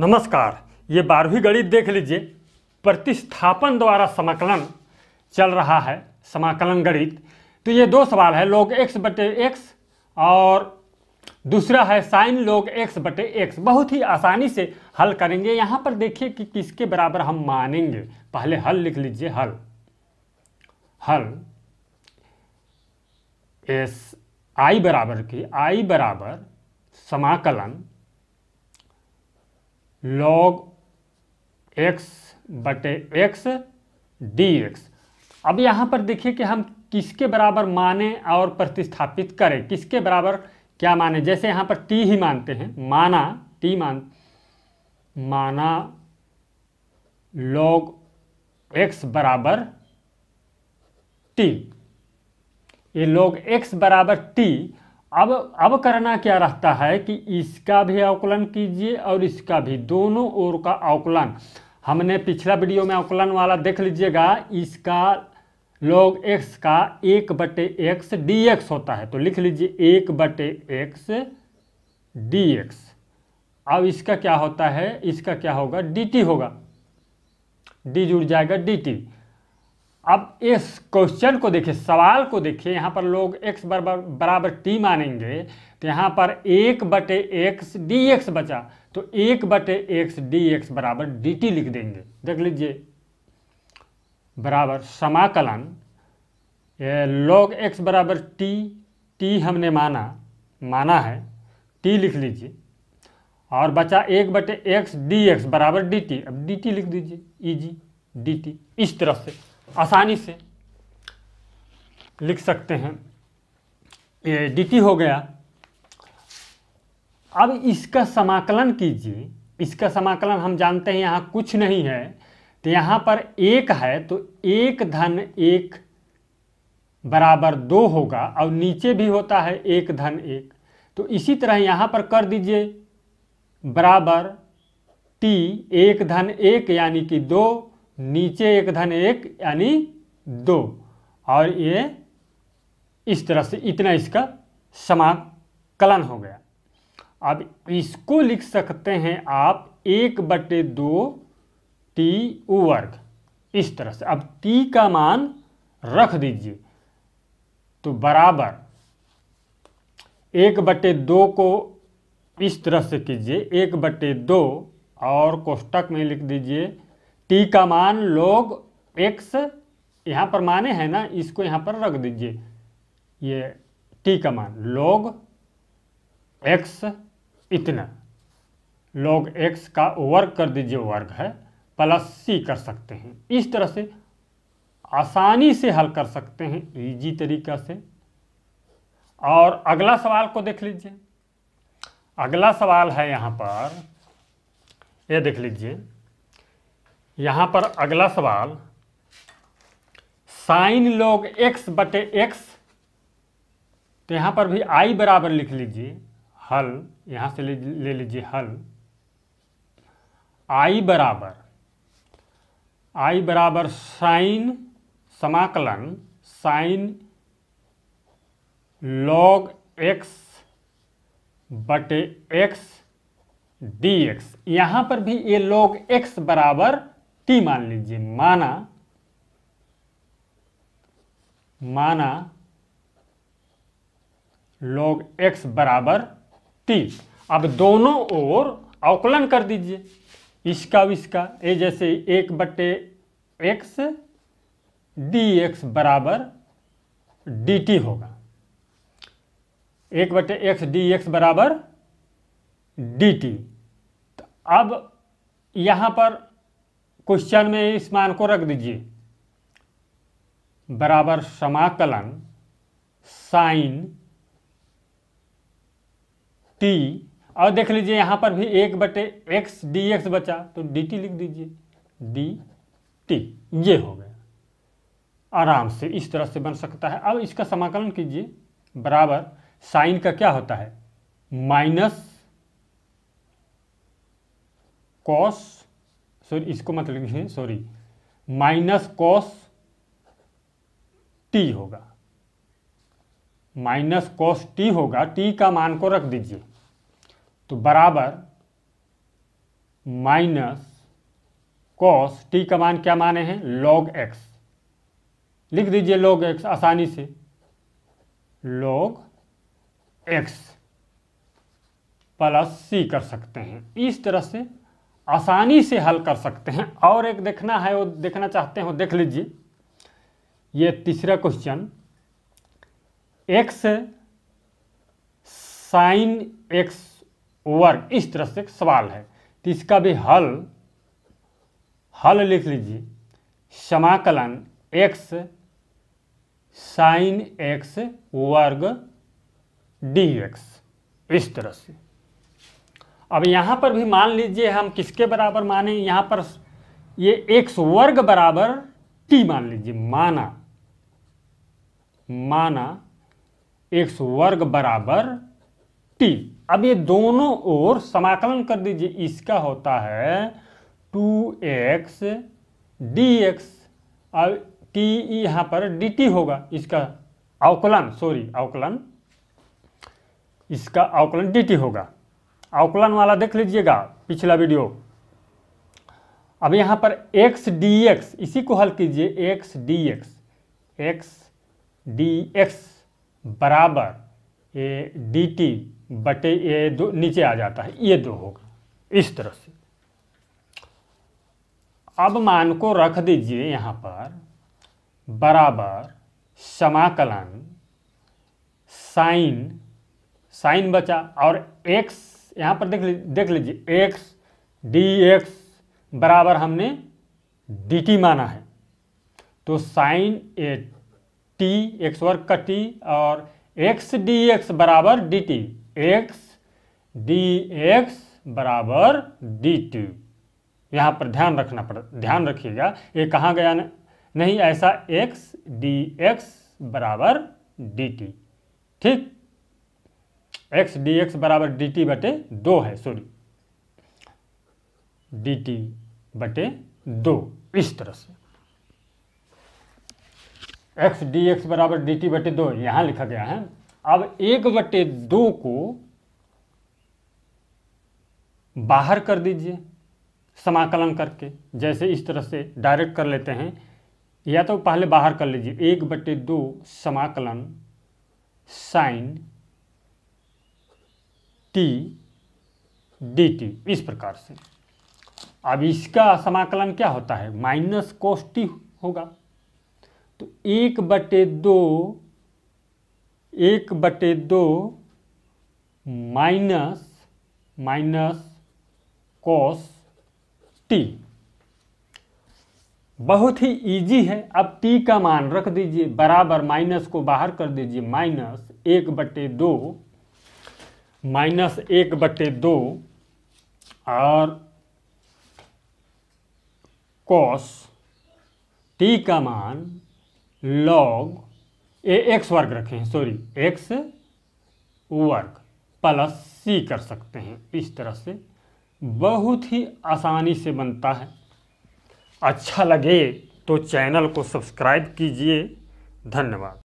नमस्कार ये बारहवीं गणित देख लीजिए प्रतिस्थापन द्वारा समाकलन चल रहा है समाकलन गणित तो ये दो सवाल है लोग एक्स बटे एक्स और दूसरा है साइन लोग एक्स बटे एक्स बहुत ही आसानी से हल करेंगे यहाँ पर देखिए कि किसके बराबर हम मानेंगे पहले हल लिख लीजिए हल हल एस आई बराबर की आई बराबर समाकलन लॉग एक्स बटे एक्स डी एक्स अब यहाँ पर देखिए कि हम किसके बराबर माने और प्रतिस्थापित करें किसके बराबर क्या माने जैसे यहाँ पर टी ही मानते हैं माना टी मान माना लॉग एक्स बराबर टी ये लोग एक्स बराबर टी अब अब करना क्या रहता है कि इसका भी अवकलन कीजिए और इसका भी दोनों ओर का अवकलन हमने पिछला वीडियो में अवकलन वाला देख लीजिएगा इसका लॉग एक्स का एक बटे एक्स डी एक्स होता है तो लिख लीजिए एक बटे एक्स डी एक्स अब इसका क्या होता है इसका क्या होगा डी टी होगा डी जुड़ जाएगा डी टी अब इस क्वेश्चन को देखिए सवाल को देखिए यहाँ पर लोग x बराबर बराबर टी मानेंगे तो यहाँ पर एक बटे एक्स डी एक्स बचा तो एक बटे एक्स डी एक्स बराबर डी टी लिख देंगे देख लीजिए बराबर समाकलन लॉग एक्स बराबर टी टी हमने माना माना है टी लिख लीजिए और बचा एक बटे एक्स डी एक्स बराबर डी टी अब डी टी लिख दीजिए ई जी डी टी इस तरह से आसानी से लिख सकते हैं ये डी हो गया अब इसका समाकलन कीजिए इसका समाकलन हम जानते हैं यहाँ कुछ नहीं है तो यहाँ पर एक है तो एक धन एक बराबर दो होगा और नीचे भी होता है एक धन एक तो इसी तरह यहाँ पर कर दीजिए बराबर टी एक धन एक यानी कि दो नीचे एक धन एक यानी दो और ये इस तरह से इतना इसका समाकलन हो गया अब इसको लिख सकते हैं आप एक बटे दो टी वर्ग इस तरह से अब टी का मान रख दीजिए तो बराबर एक बटे दो को इस तरह से कीजिए एक बटे दो और कोष्टक में लिख दीजिए टी का मान लोग एक्स यहाँ पर माने हैं ना इसको यहाँ पर रख दीजिए ये टी का मान लोग एक्स इतना लोग एक्स का वर्ग कर दीजिए वर्ग है प्लस सी कर सकते हैं इस तरह से आसानी से हल कर सकते हैं इजी तरीका से और अगला सवाल को देख लीजिए अगला सवाल है यहाँ पर ये यह देख लीजिए यहाँ पर अगला सवाल साइन लोग एक्स बटे एक्स तो यहाँ पर भी आई बराबर लिख लीजिए हल यहाँ से ले लीजिए हल आई बराबर आई बराबर साइन समाकलन साइन लॉग एक्स बटे एक्स डी एक्स यहाँ पर भी ये लॉग एक्स बराबर टी मान लीजिए माना माना लॉग एक्स बराबर टी अब दोनों ओर अवकलन कर दीजिए इसका इसका ये जैसे एक बटे एक्स डी एक्स बराबर डी टी होगा एक बटे एक्स डी एक्स बराबर डी टी तो अब यहां पर क्वेश्चन में इस मान को रख दीजिए बराबर समाकलन साइन टी और देख लीजिए यहां पर भी एक बटे एक्स डी एक्स बचा तो डी टी लिख दीजिए डी टी ये हो गया आराम से इस तरह से बन सकता है अब इसका समाकलन कीजिए बराबर साइन का क्या होता है माइनस कॉस सॉरी इसको मत लिखें सॉरी माइनस कॉस टी होगा माइनस कॉस टी होगा टी का मान को रख दीजिए तो बराबर माइनस कॉस टी का मान क्या माने हैं लॉग एक्स लिख दीजिए लॉग एक्स आसानी से लॉग एक्स प्लस सी कर सकते हैं इस तरह से आसानी से हल कर सकते हैं और एक देखना है वो देखना चाहते हो देख लीजिए ये तीसरा क्वेश्चन एक्स साइन एक्स वर्ग इस तरह से सवाल है तो इसका भी हल हल लिख लीजिए समाकलन एक्स साइन एक्स वर्ग डी एक्स इस तरह से अब यहाँ पर भी मान लीजिए हम किसके बराबर माने यहाँ पर ये एक्स वर्ग बराबर टी मान लीजिए माना माना एक्स वर्ग बराबर टी अब ये दोनों ओर समाकलन कर दीजिए इसका होता है टू एक्स डी एक्स अब टी e यहाँ पर डी टी होगा इसका अवकलन सॉरी अवकलन इसका अवकलन डी टी होगा आउकलन वाला देख लीजिएगा पिछला वीडियो अब यहाँ पर एक्स डी एक्स इसी को हल कीजिए x d x x d x बराबर ए डी टी बटे ए दो नीचे आ जाता है ये दो होगा इस तरह से अब मान को रख दीजिए यहाँ पर बराबर समाकलन साइन साइन बचा और एक्स यहाँ पर देख देख लीजिए एक्स डी एक्स बराबर हमने डी टी माना है तो साइन ए टी एक्स वर्ग का टी और एक्स डी एक्स बराबर d t x d x बराबर डी टी यहाँ पर ध्यान रखना पड़ ध्यान रखिएगा ये कहाँ गया न? नहीं ऐसा एक्स डी एक्स बराबर डी टी ठीक एक्स डी एक्स बराबर डी टी बटे दो है सॉरी डी टी बटे दो इस तरह से एक्स डी एक्स बराबर डी टी बटे दो यहां लिखा गया है अब एक बटे दो को बाहर कर दीजिए समाकलन करके जैसे इस तरह से डायरेक्ट कर लेते हैं या तो पहले बाहर कर लीजिए एक बटे दो समाकलन साइन टी डी टी इस प्रकार से अब इसका समाकलन क्या होता है माइनस कोस टी होगा तो एक बटे दो एक बटे दो माइनस माइनस कोस टी बहुत ही इजी है अब टी का मान रख दीजिए बराबर माइनस को बाहर कर दीजिए माइनस एक बटे दो माइनस एक बटे दो और कॉस टी का मान लॉग ए एक्स वर्ग रखें सॉरी एक्स वर्ग प्लस सी कर सकते हैं इस तरह से बहुत ही आसानी से बनता है अच्छा लगे तो चैनल को सब्सक्राइब कीजिए धन्यवाद